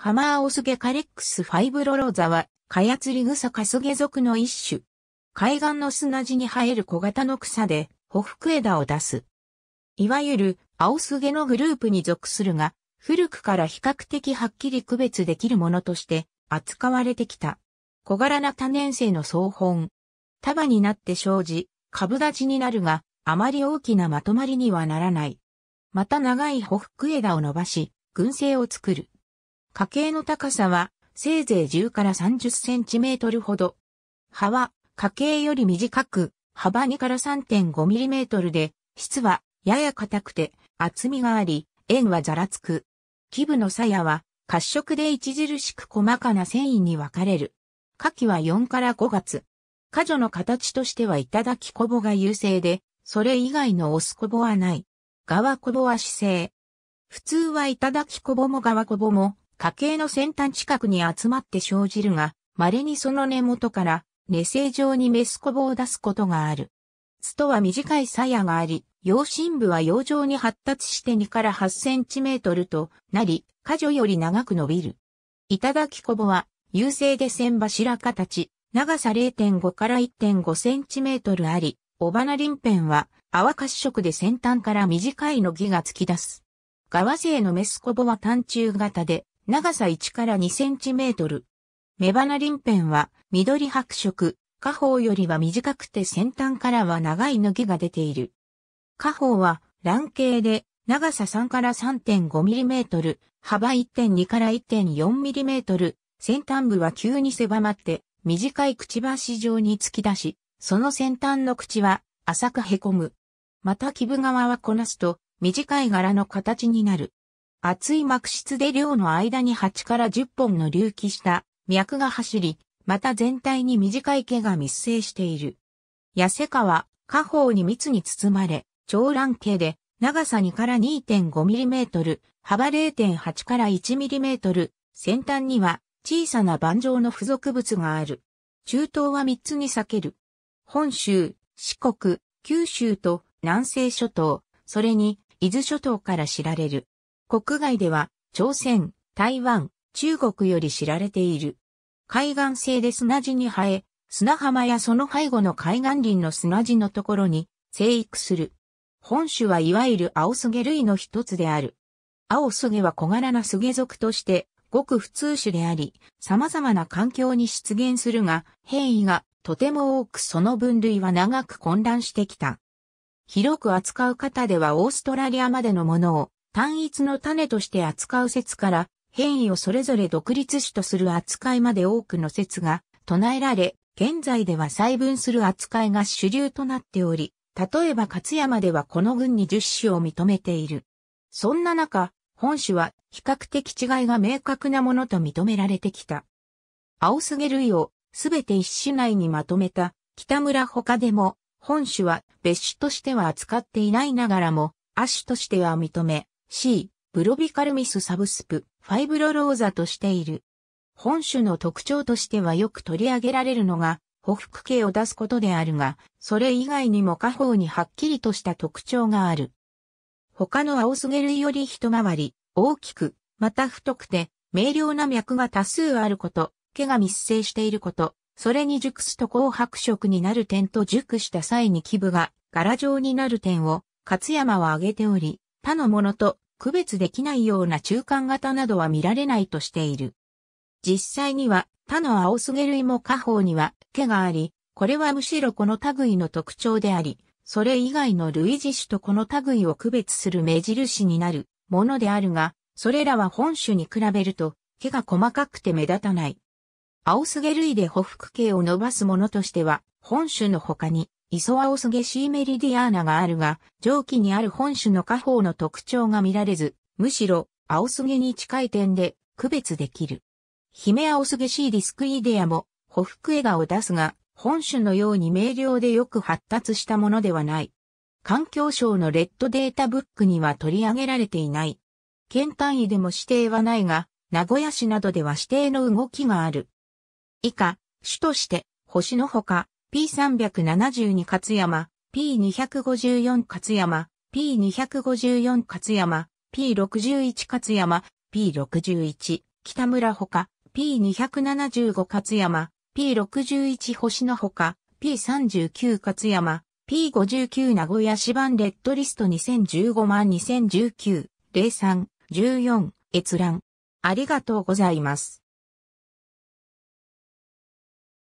ハマーオスゲカレックスファイブロロザは、カヤツリグサカスゲ属の一種。海岸の砂地に生える小型の草で、ほふく枝を出す。いわゆる、アオスゲのグループに属するが、古くから比較的はっきり区別できるものとして扱われてきた。小柄な多年生の草本。束になって生じ、株立ちになるが、あまり大きなまとまりにはならない。また長いほふく枝を伸ばし、群生を作る。家系の高さは、せいぜい10から30センチメートルほど。葉は、家系より短く、幅2から3.5ミリメートルで、質は、やや硬くて、厚みがあり、円はざらつく。基部の鞘は、褐色で著しく細かな繊維に分かれる。夏季は4から5月。花女の形としてはいただきこぼが優勢で、それ以外のオスこぼはない。側こぼは姿勢。普通はいただきこぼも側こぼも、家系の先端近くに集まって生じるが、稀にその根元から根性状にメスコボを出すことがある。ツとは短い鞘があり、養心部は養状に発達して2から8センチメートルとなり、果樹より長く伸びる。だきコボは、優勢で千柱形、長さ0.5から1.5センチメートルあり、尾花ペンは、淡褐色で先端から短いの木が突き出す。側製のメスコボは単中型で、長さ1から2センチメートル。メバナリンペンは緑白色、下方よりは短くて先端からは長い抜きが出ている。下方は卵形で長さ3から3 5トル、幅1.2から1 4ミリメートル。先端部は急に狭まって短いくちばし状に突き出し、その先端の口は浅く凹む。また基部側はこなすと短い柄の形になる。厚い膜質で量の間に8から10本の隆起した脈が走り、また全体に短い毛が密生している。痩せ川は、下方に密に包まれ、長卵毛で、長さ2から 2.5mm、幅0.8から 1mm、先端には小さな盤状の付属物がある。中東は3つに裂ける。本州、四国、九州と南西諸島、それに伊豆諸島から知られる。国外では、朝鮮、台湾、中国より知られている。海岸性で砂地に生え、砂浜やその背後の海岸林の砂地のところに生育する。本種はいわゆる青スゲ類の一つである。青スゲは小柄なスゲ属としてごく普通種であり、様々な環境に出現するが、変異がとても多くその分類は長く混乱してきた。広く扱う方ではオーストラリアまでのものを、単一の種として扱う説から、変異をそれぞれ独立種とする扱いまで多くの説が唱えられ、現在では細分する扱いが主流となっており、例えば勝山ではこの群に10種を認めている。そんな中、本種は比較的違いが明確なものと認められてきた。青すげ類をすべて一種内にまとめた北村他でも本種は別種としては扱っていないながらも亜種としては認め、C、ブロビカルミスサブスプ、ファイブロローザとしている。本種の特徴としてはよく取り上げられるのが、歩幅形を出すことであるが、それ以外にも下方にはっきりとした特徴がある。他の青すげ類より一回り、大きく、また太くて、明瞭な脈が多数あること、毛が密生していること、それに熟すと紅白色になる点と熟した際に基部が柄状になる点を、勝山は挙げており、他のものと区別できないような中間型などは見られないとしている。実際には他の青すげ類も下方には毛があり、これはむしろこの類の特徴であり、それ以外の類似種とこの類を区別する目印になるものであるが、それらは本種に比べると毛が細かくて目立たない。青すげ類で補服毛を伸ばすものとしては、本種の他にイソアオスゲシーメリディアーナがあるが、上記にある本種の下方の特徴が見られず、むしろ、アオスゲに近い点で区別できる。ヒメアオスゲシーディスクイデアも、ほふく笑画を出すが、本種のように明瞭でよく発達したものではない。環境省のレッドデータブックには取り上げられていない。県単位でも指定はないが、名古屋市などでは指定の動きがある。以下、種として、星のほか、P372 勝山、P254 勝山、P254 勝山、P61 勝山、P61 北村ほか、P275 勝山、P61 星のほか、P39 勝山、P59 名古屋市版レッドリスト2015万2019-03-14閲覧。ありがとうございます。